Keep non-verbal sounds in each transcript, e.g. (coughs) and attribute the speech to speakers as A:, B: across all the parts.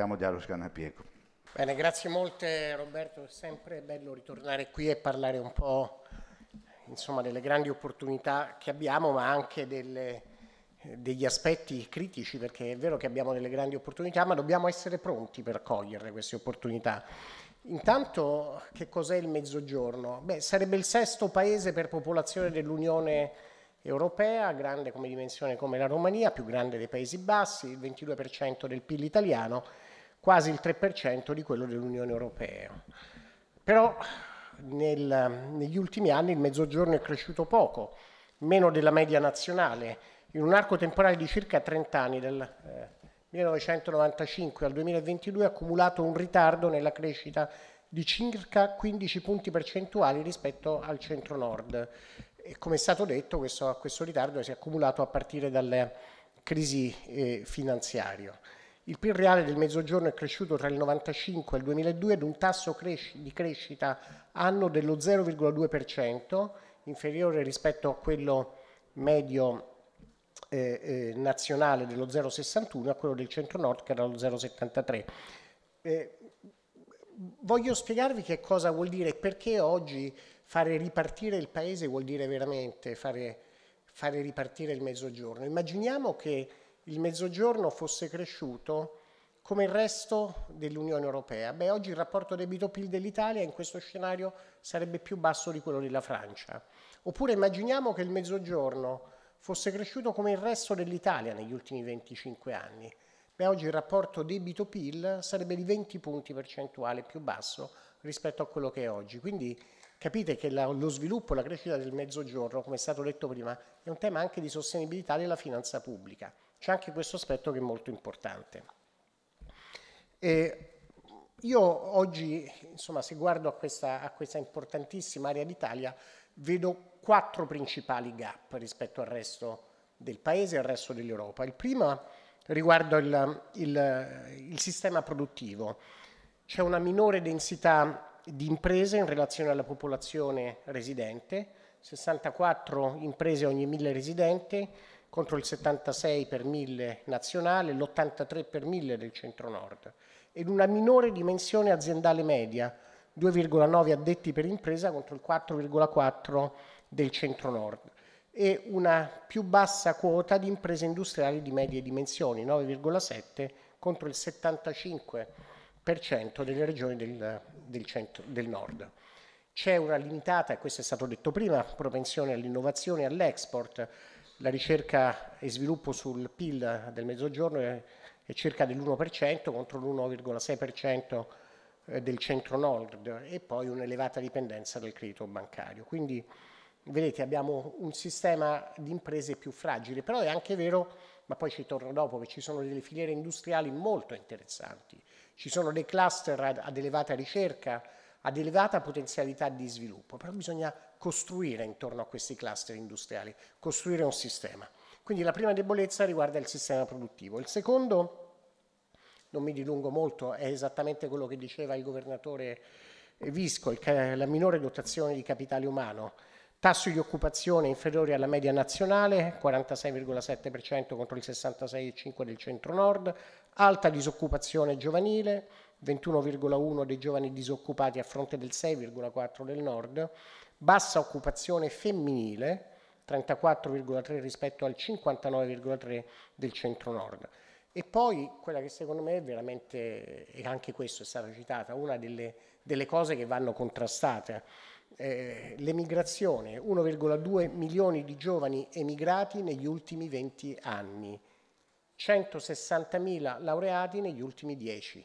A: ascoltiamo Diaros Canapieco. Bene, grazie molte Roberto, è sempre bello ritornare qui e parlare un po' insomma, delle grandi opportunità che abbiamo, ma anche delle, eh, degli aspetti critici, perché è vero che abbiamo delle grandi opportunità, ma dobbiamo essere pronti per cogliere queste opportunità. Intanto, che cos'è il Mezzogiorno? Beh, sarebbe il sesto paese per popolazione dell'Unione Europea europea, grande come dimensione come la Romania, più grande dei Paesi Bassi, il 22% del PIL italiano, quasi il 3% di quello dell'Unione Europea. Però nel, negli ultimi anni il mezzogiorno è cresciuto poco, meno della media nazionale, in un arco temporale di circa 30 anni, dal eh, 1995 al 2022, ha accumulato un ritardo nella crescita di circa 15 punti percentuali rispetto al centro-nord e come è stato detto, questo, questo ritardo si è accumulato a partire dalle crisi eh, finanziaria. Il PIL reale del Mezzogiorno è cresciuto tra il 1995 e il 2002 ad un tasso cresci di crescita anno dello 0,2%, inferiore rispetto a quello medio eh, eh, nazionale dello 0,61 a quello del centro-nord che era lo 0,73. Eh, voglio spiegarvi che cosa vuol dire e perché oggi Fare ripartire il paese vuol dire veramente fare, fare ripartire il mezzogiorno. Immaginiamo che il mezzogiorno fosse cresciuto come il resto dell'Unione Europea. Beh, oggi il rapporto debito-PIL dell'Italia in questo scenario sarebbe più basso di quello della Francia. Oppure immaginiamo che il Mezzogiorno fosse cresciuto come il resto dell'Italia negli ultimi 25 anni. Beh, oggi il rapporto debito-PIL sarebbe di 20 punti percentuali più basso rispetto a quello che è oggi. Quindi Capite che la, lo sviluppo e la crescita del mezzogiorno, come è stato detto prima, è un tema anche di sostenibilità della finanza pubblica. C'è anche questo aspetto che è molto importante. E io oggi, insomma, se guardo a questa, a questa importantissima area d'Italia, vedo quattro principali gap rispetto al resto del Paese e al resto dell'Europa. Il primo riguarda il, il, il sistema produttivo. C'è una minore densità di imprese in relazione alla popolazione residente, 64 imprese ogni 1000 residenti contro il 76 per 1000 nazionale, l'83 per 1000 del centro-nord ed una minore dimensione aziendale media, 2,9 addetti per impresa contro il 4,4 del centro-nord e una più bassa quota di imprese industriali di medie dimensioni, 9,7 contro il 75 per delle regioni del, del, centro, del nord. C'è una limitata, questo è stato detto prima, propensione all'innovazione e all'export. La ricerca e sviluppo sul PIL del Mezzogiorno è, è circa dell'1% contro l'1,6% eh, del centro-nord e poi un'elevata dipendenza dal credito bancario. Quindi vedete abbiamo un sistema di imprese più fragile, però è anche vero, ma poi ci torno dopo, che ci sono delle filiere industriali molto interessanti ci sono dei cluster ad, ad elevata ricerca, ad elevata potenzialità di sviluppo, però bisogna costruire intorno a questi cluster industriali, costruire un sistema. Quindi la prima debolezza riguarda il sistema produttivo. Il secondo, non mi dilungo molto, è esattamente quello che diceva il governatore Visco, la minore dotazione di capitale umano. Tasso di occupazione inferiore alla media nazionale, 46,7% contro il 66,5% del centro-nord. Alta disoccupazione giovanile, 21,1% dei giovani disoccupati a fronte del 6,4% del nord. Bassa occupazione femminile, 34,3% rispetto al 59,3% del centro-nord. E poi quella che secondo me è veramente, e anche questo è stata citata, una delle, delle cose che vanno contrastate eh, l'emigrazione, 1,2 milioni di giovani emigrati negli ultimi 20 anni, 160 mila laureati negli ultimi 10.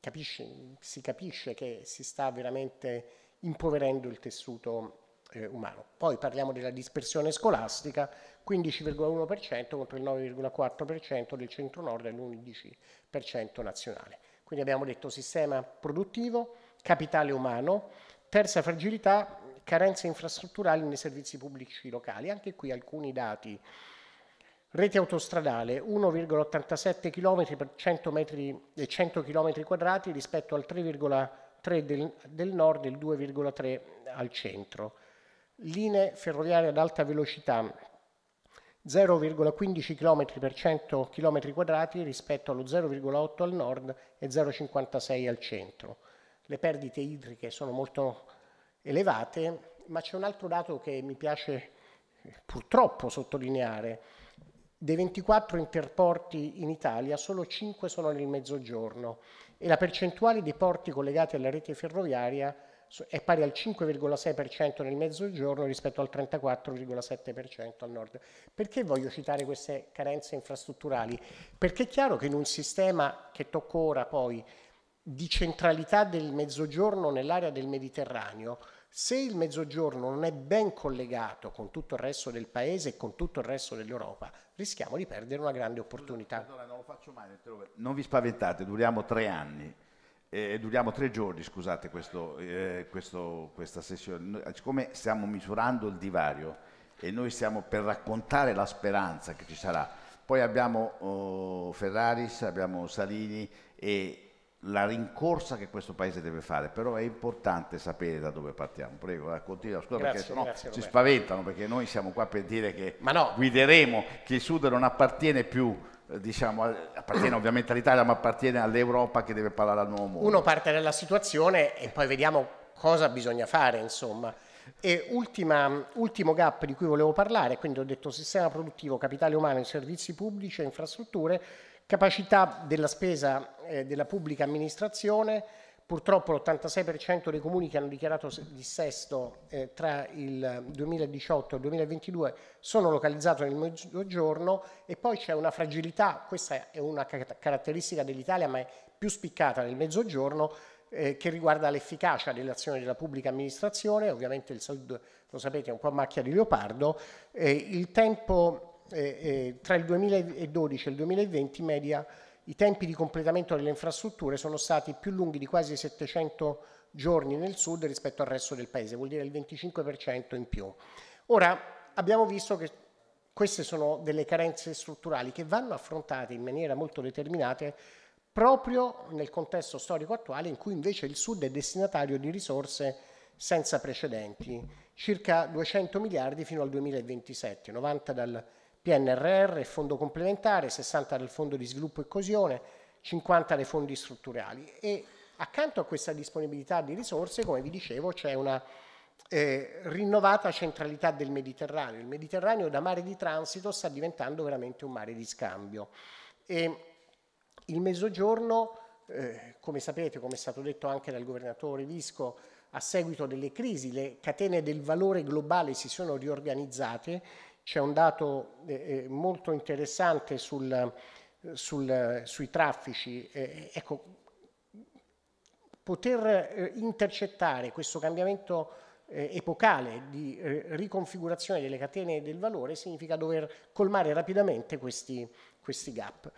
A: Capisce, si capisce che si sta veramente impoverendo il tessuto eh, umano. Poi parliamo della dispersione scolastica, 15,1% contro il 9,4% del centro-nord e l'11% nazionale. Quindi abbiamo detto sistema produttivo, capitale umano, Terza fragilità, carenze infrastrutturali nei servizi pubblici locali. Anche qui alcuni dati. Rete autostradale 1,87 km per 100, metri, 100 km quadrati rispetto al 3,3 del, del nord e il 2,3 al centro. Linee ferroviarie ad alta velocità 0,15 km per 100 km quadrati rispetto allo 0,8 al nord e 0,56 al centro le perdite idriche sono molto elevate, ma c'è un altro dato che mi piace eh, purtroppo sottolineare. Dei 24 interporti in Italia, solo 5 sono nel mezzogiorno e la percentuale dei porti collegati alla rete ferroviaria è pari al 5,6% nel mezzogiorno rispetto al 34,7% al nord. Perché voglio citare queste carenze infrastrutturali? Perché è chiaro che in un sistema che tocco ora poi di centralità del Mezzogiorno nell'area del Mediterraneo, se il Mezzogiorno non è ben collegato con tutto il resto del paese e con tutto il resto dell'Europa, rischiamo di perdere una grande opportunità. Scusa, perdona, non lo faccio mai, non vi spaventate, duriamo tre anni. Eh, duriamo tre giorni, scusate, questo, eh, questo, questa sessione. Eh, siccome stiamo misurando il divario e noi stiamo per raccontare la speranza che ci sarà, poi abbiamo oh, Ferraris, abbiamo Salini e la rincorsa che questo paese deve fare, però è importante sapere da dove partiamo. Prego, eh, continua, scusa grazie, perché sennò grazie, si spaventano perché noi siamo qua per dire che no. guideremo che il Sud non appartiene più eh, diciamo, appartiene (coughs) ovviamente all'Italia, ma appartiene all'Europa che deve parlare al nuovo mondo. Uno parte dalla situazione e poi vediamo cosa bisogna fare, insomma. E ultima, ultimo gap di cui volevo parlare, quindi ho detto sistema produttivo, capitale umano, servizi pubblici e infrastrutture, Capacità della spesa eh, della pubblica amministrazione, purtroppo l'86% dei comuni che hanno dichiarato dissesto eh, tra il 2018 e il 2022 sono localizzati nel mezzogiorno e poi c'è una fragilità, questa è una caratteristica dell'Italia ma è più spiccata nel mezzogiorno, eh, che riguarda l'efficacia dell'azione della pubblica amministrazione, ovviamente il Sud lo sapete è un po' a macchia di leopardo, eh, il tempo eh, eh, tra il 2012 e il 2020 in media i tempi di completamento delle infrastrutture sono stati più lunghi di quasi 700 giorni nel sud rispetto al resto del paese, vuol dire il 25% in più. Ora abbiamo visto che queste sono delle carenze strutturali che vanno affrontate in maniera molto determinata proprio nel contesto storico attuale in cui invece il sud è destinatario di risorse senza precedenti, circa 200 miliardi fino al 2027, 90 dal PNRR, fondo complementare, 60 del fondo di sviluppo e coesione, 50 dei fondi strutturali. E accanto a questa disponibilità di risorse, come vi dicevo, c'è una eh, rinnovata centralità del Mediterraneo. Il Mediterraneo da mare di transito sta diventando veramente un mare di scambio. E il Mezzogiorno, eh, come sapete, come è stato detto anche dal governatore Visco, a seguito delle crisi le catene del valore globale si sono riorganizzate c'è un dato eh, eh, molto interessante sul, sul, sui traffici. Eh, ecco, poter eh, intercettare questo cambiamento eh, epocale di riconfigurazione delle catene del valore significa dover colmare rapidamente questi, questi gap.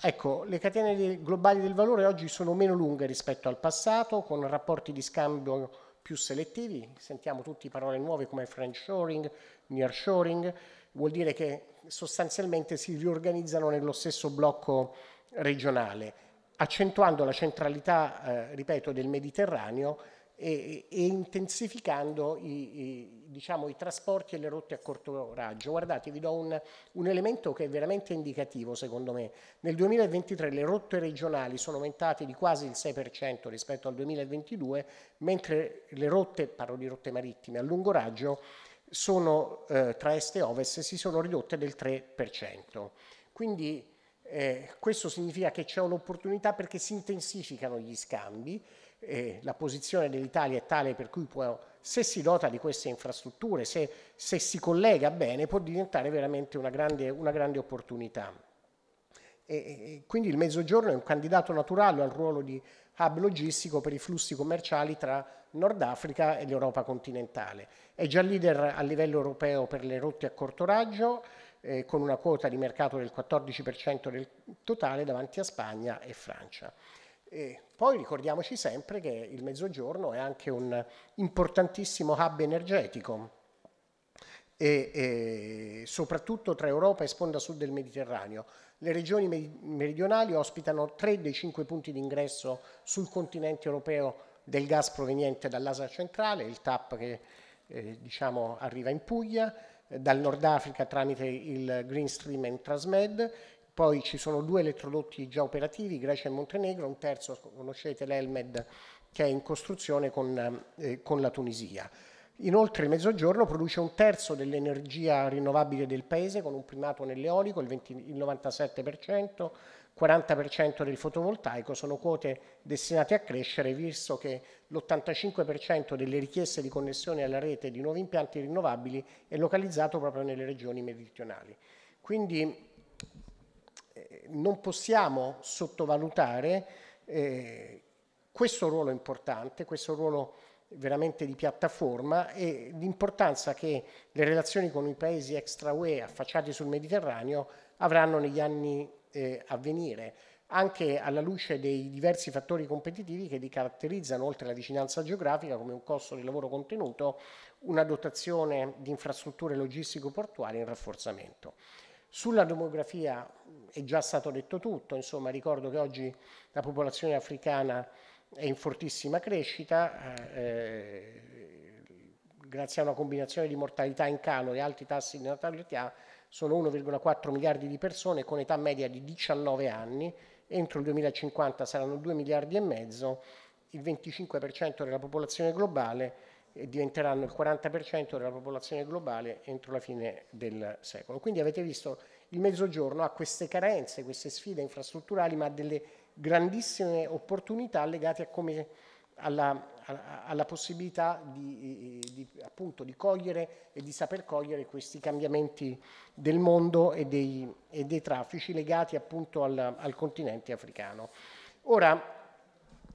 A: Ecco, le catene globali del valore oggi sono meno lunghe rispetto al passato, con rapporti di scambio più selettivi, sentiamo tutti parole nuove come friendshoring, nearshoring, vuol dire che sostanzialmente si riorganizzano nello stesso blocco regionale, accentuando la centralità, eh, ripeto, del Mediterraneo e, e intensificando i, i, diciamo, i, trasporti e le rotte a corto raggio. Guardate, vi do un, un elemento che è veramente indicativo secondo me. Nel 2023 le rotte regionali sono aumentate di quasi il 6% rispetto al 2022, mentre le rotte, parlo di rotte marittime, a lungo raggio sono, eh, tra est e ovest si sono ridotte del 3%. Quindi eh, questo significa che c'è un'opportunità perché si intensificano gli scambi, eh, la posizione dell'Italia è tale per cui può, se si dota di queste infrastrutture, se, se si collega bene, può diventare veramente una grande, una grande opportunità. E, e quindi il Mezzogiorno è un candidato naturale al ruolo di hub logistico per i flussi commerciali tra Nord Africa e l'Europa continentale. È già leader a livello europeo per le rotte a corto raggio, eh, con una quota di mercato del 14% del totale davanti a Spagna e Francia. E poi ricordiamoci sempre che il Mezzogiorno è anche un importantissimo hub energetico, e, e soprattutto tra Europa e sponda sud del Mediterraneo. Le regioni meridionali ospitano tre dei cinque punti d'ingresso sul continente europeo del gas proveniente dall'Asia centrale, il TAP che eh, diciamo, arriva in Puglia, eh, dal Nord Africa tramite il Green Stream and Transmed, poi ci sono due elettrodotti già operativi, Grecia e Montenegro, un terzo conoscete l'Elmed che è in costruzione con, eh, con la Tunisia. Inoltre il Mezzogiorno produce un terzo dell'energia rinnovabile del Paese con un primato nell'eolico, il, 20, il 97%, 40% del fotovoltaico, sono quote destinate a crescere visto che l'85% delle richieste di connessione alla rete di nuovi impianti rinnovabili è localizzato proprio nelle regioni meridionali. Quindi eh, non possiamo sottovalutare eh, questo ruolo importante, questo ruolo importante veramente di piattaforma e l'importanza che le relazioni con i paesi extra UE affacciati sul Mediterraneo avranno negli anni eh, a venire, anche alla luce dei diversi fattori competitivi che li caratterizzano, oltre alla vicinanza geografica, come un costo di lavoro contenuto, una dotazione di infrastrutture logistico-portuali in rafforzamento. Sulla demografia mm, è già stato detto tutto, insomma ricordo che oggi la popolazione africana è in fortissima crescita, eh, eh, grazie a una combinazione di mortalità in calo e alti tassi di natalità, sono 1,4 miliardi di persone con età media di 19 anni, entro il 2050 saranno 2 miliardi e mezzo, il 25% della popolazione globale e diventeranno il 40% della popolazione globale entro la fine del secolo. Quindi avete visto il Mezzogiorno ha queste carenze, queste sfide infrastrutturali, ma ha delle grandissime opportunità legate a come, alla, alla, possibilità di, di, appunto, di, cogliere e di saper cogliere questi cambiamenti del mondo e dei, e dei traffici legati appunto al, al continente africano. Ora,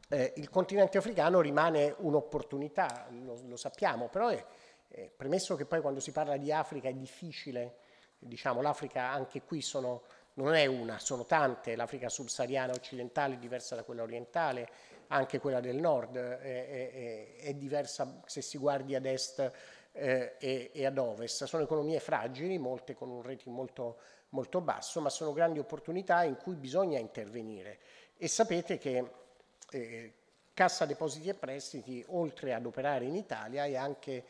A: eh, il continente africano rimane un'opportunità, lo, lo, sappiamo, però è, è, premesso che poi quando si parla di Africa è difficile, diciamo l'Africa anche qui sono non è una, sono tante, l'Africa subsahariana occidentale è diversa da quella orientale, anche quella del nord è, eh, è, eh, eh, è diversa se si guardi ad est eh, e, e, ad ovest. Sono economie fragili, molte con un rating molto, molto basso, ma sono grandi opportunità in cui bisogna intervenire. E sapete che eh, Cassa Depositi e Prestiti, oltre ad operare in Italia, è anche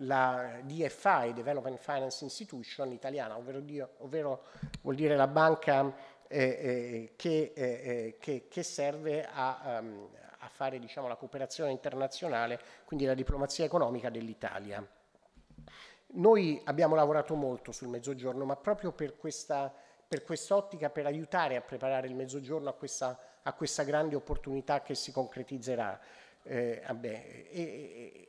A: la DFI, Development Finance Institution italiana, ovvero, dire, ovvero vuol dire la banca eh, eh, che, eh, eh che, che, serve a, um, a fare diciamo, la cooperazione internazionale, quindi la diplomazia economica dell'Italia. Noi abbiamo lavorato molto sul mezzogiorno, ma proprio per questa per quest'ottica, per aiutare a preparare il mezzogiorno a questa, a questa grande opportunità che si concretizzerà. Eh, vabbè, e,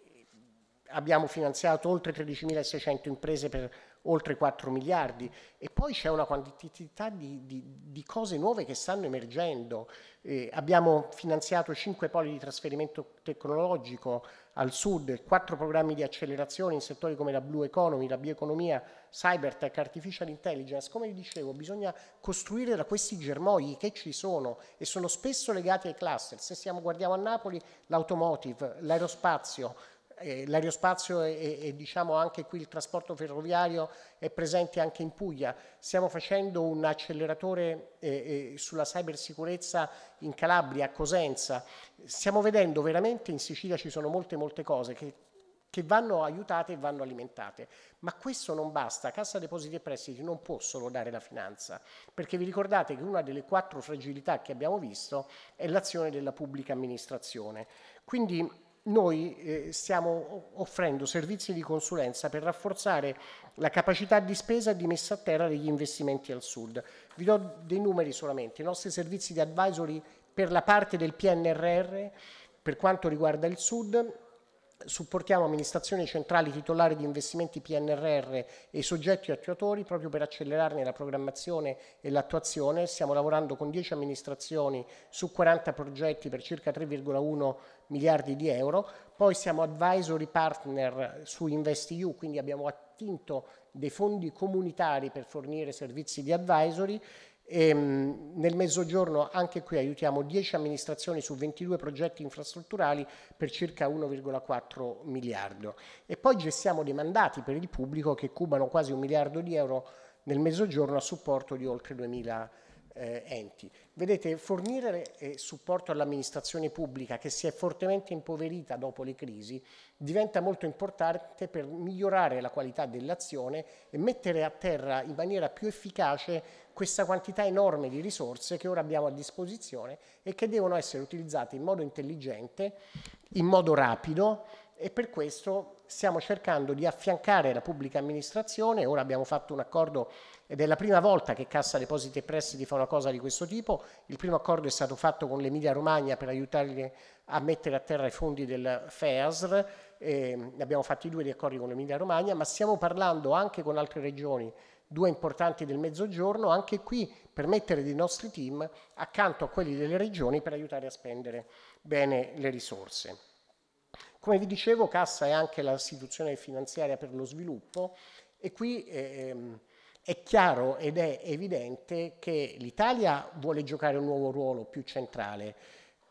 A: abbiamo finanziato oltre 13.600 imprese per oltre 4 miliardi e poi c'è una quantità di, di, di, cose nuove che stanno emergendo. Eh, abbiamo finanziato 5 poli di trasferimento tecnologico al sud, 4 programmi di accelerazione in settori come la blue economy, la bioeconomia, cybertech, artificial intelligence. Come vi dicevo, bisogna costruire da questi germogli che ci sono e sono spesso legati ai cluster. Se siamo, guardiamo a Napoli, l'automotive, l'aerospazio, eh, l'aerospazio e, e diciamo anche qui il trasporto ferroviario è presente anche in Puglia. Stiamo facendo un acceleratore eh, eh, sulla cybersicurezza in Calabria, a Cosenza. Stiamo vedendo veramente in Sicilia ci sono molte molte cose che, che vanno aiutate e vanno alimentate. Ma questo non basta, Cassa Depositi e Prestiti non può solo dare la finanza, perché vi ricordate che una delle quattro fragilità che abbiamo visto è l'azione della pubblica amministrazione. Quindi noi eh, stiamo offrendo servizi di consulenza per rafforzare la capacità di spesa e di messa a terra degli investimenti al sud. Vi do dei numeri solamente, i nostri servizi di advisory per la parte del PNRR, per quanto riguarda il sud, supportiamo amministrazioni centrali titolari di investimenti PNRR e soggetti attuatori proprio per accelerarne la programmazione e l'attuazione. Stiamo lavorando con 10 amministrazioni su 40 progetti per circa 3,1 miliardi di euro. Poi siamo advisory partner su InvestEU, quindi abbiamo attinto dei fondi comunitari per fornire servizi di advisory e, ehm, nel mezzogiorno anche qui aiutiamo 10 amministrazioni su 22 progetti infrastrutturali per circa 1,4 miliardo. E poi gestiamo dei mandati per il pubblico che cubano quasi un miliardo di euro nel mezzogiorno a supporto di oltre 2000 eh, enti. Vedete, fornire eh, supporto all'amministrazione pubblica che si è fortemente impoverita dopo le crisi diventa molto importante per migliorare la qualità dell'azione e mettere a terra in maniera più efficace questa quantità enorme di risorse che ora abbiamo a disposizione e che devono essere utilizzate in modo intelligente, in modo rapido e per questo stiamo cercando di affiancare la pubblica amministrazione, ora abbiamo fatto un accordo ed è la prima volta che Cassa Depositi e Prestiti fa una cosa di questo tipo, il primo accordo è stato fatto con l'Emilia Romagna per aiutarli a mettere a terra i fondi del FEASR, eh, abbiamo fatto due di accordi con l'Emilia Romagna, ma stiamo parlando anche con altre regioni due importanti del Mezzogiorno, anche qui per mettere dei nostri team accanto a quelli delle regioni per aiutare a spendere bene le risorse. Come vi dicevo, Cassa è anche l'istituzione finanziaria per lo sviluppo e qui ehm, è chiaro ed è evidente che l'Italia vuole giocare un nuovo ruolo più centrale.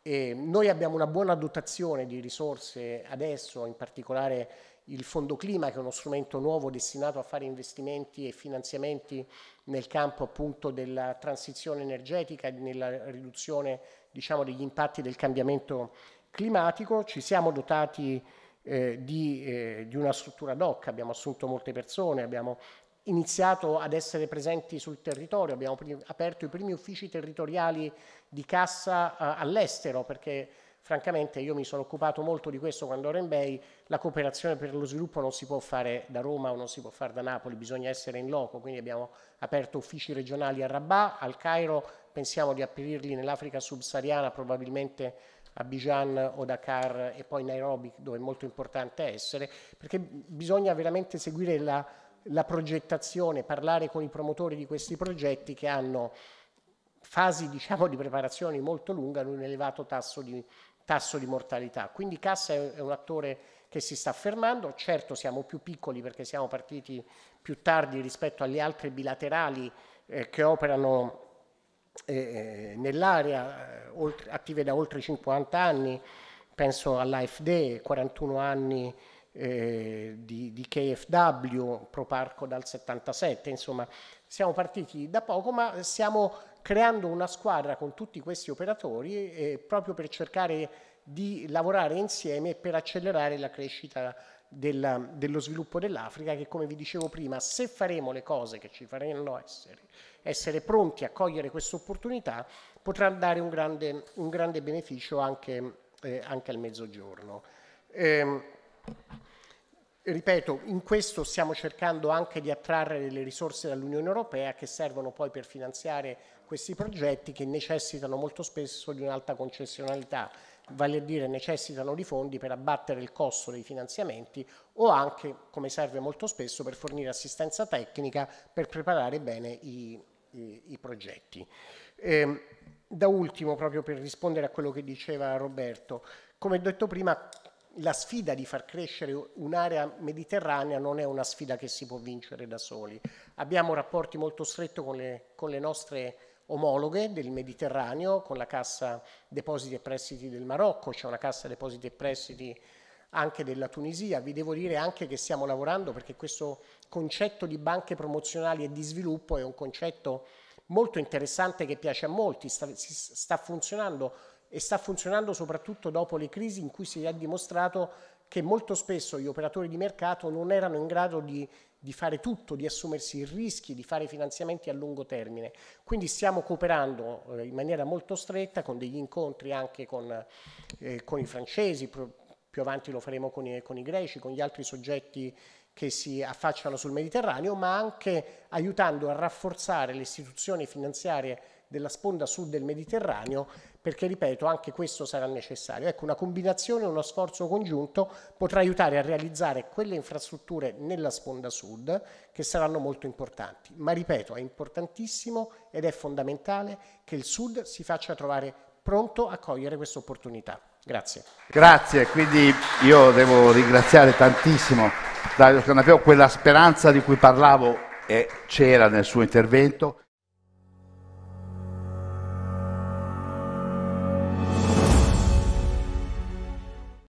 A: E ehm, noi abbiamo una buona dotazione di risorse adesso, in particolare il Fondo Clima, che è uno strumento nuovo destinato a fare investimenti e finanziamenti nel campo appunto della transizione energetica e nella riduzione diciamo, degli impatti del cambiamento climatico. Ci siamo dotati eh, di, eh, di, una struttura DOC, abbiamo assunto molte persone, abbiamo iniziato ad essere presenti sul territorio, abbiamo aperto i primi uffici territoriali di cassa eh, all'estero perché francamente io mi sono occupato molto di questo quando ero in Bay, la cooperazione per lo sviluppo non si può fare da Roma o non si può fare da Napoli, bisogna essere in loco, quindi abbiamo aperto uffici regionali a Rabat, al Cairo, pensiamo di aprirli nell'Africa subsahariana, probabilmente a Bijan o Dakar e poi Nairobi dove è molto importante essere, perché bisogna veramente seguire la, la progettazione, parlare con i promotori di questi progetti che hanno fasi diciamo, di preparazione molto lunga, un elevato tasso di tasso di mortalità. Quindi Cassa è un attore che si sta affermando, certo siamo più piccoli perché siamo partiti più tardi rispetto agli altri bilaterali eh, che operano eh, eh nell'area eh, attive da oltre 50 anni, penso all'AFD, 41 anni eh, di, di, KFW, Proparco dal 77, insomma siamo partiti da poco ma siamo creando una squadra con tutti questi operatori eh, proprio per cercare di lavorare insieme per accelerare la crescita della, dello sviluppo dell'Africa che come vi dicevo prima se faremo le cose che ci faranno essere, essere pronti a cogliere questa opportunità potrà dare un grande, un grande beneficio anche, eh, anche, al mezzogiorno. Eh, ripeto, in questo stiamo cercando anche di attrarre delle risorse dall'Unione Europea che servono poi per finanziare questi progetti che necessitano molto spesso di un'alta concessionalità, vale a dire necessitano di fondi per abbattere il costo dei finanziamenti o anche, come serve molto spesso, per fornire assistenza tecnica per preparare bene i, i, i progetti. Eh, da ultimo, proprio per rispondere a quello che diceva Roberto, come detto prima, la sfida di far crescere un'area mediterranea non è una sfida che si può vincere da soli. Abbiamo rapporti molto stretti con le, con le nostre omologhe del Mediterraneo, con la Cassa Depositi e Prestiti del Marocco, c'è cioè una Cassa Depositi e Prestiti anche della Tunisia. Vi devo dire anche che stiamo lavorando perché questo concetto di banche promozionali e di sviluppo è un concetto molto interessante che piace a molti, sta, sta funzionando e sta funzionando soprattutto dopo le crisi in cui si è dimostrato che molto spesso gli operatori di mercato non erano in grado di, di, fare tutto, di assumersi i rischi, di fare finanziamenti a lungo termine. Quindi stiamo cooperando eh, in maniera molto stretta con degli incontri anche con, eh, con i francesi, più avanti lo faremo con i, con i greci, con gli altri soggetti che si affacciano sul Mediterraneo, ma anche aiutando a rafforzare le istituzioni finanziarie della sponda sud del Mediterraneo perché ripeto anche questo sarà necessario. Ecco, una combinazione, uno sforzo congiunto potrà aiutare a realizzare quelle infrastrutture nella sponda sud che saranno molto importanti, ma ripeto è importantissimo ed è fondamentale che il sud si faccia trovare pronto a cogliere questa opportunità. Grazie. Grazie, quindi io devo ringraziare tantissimo Dario Canapeo, quella speranza di cui parlavo c'era nel suo intervento.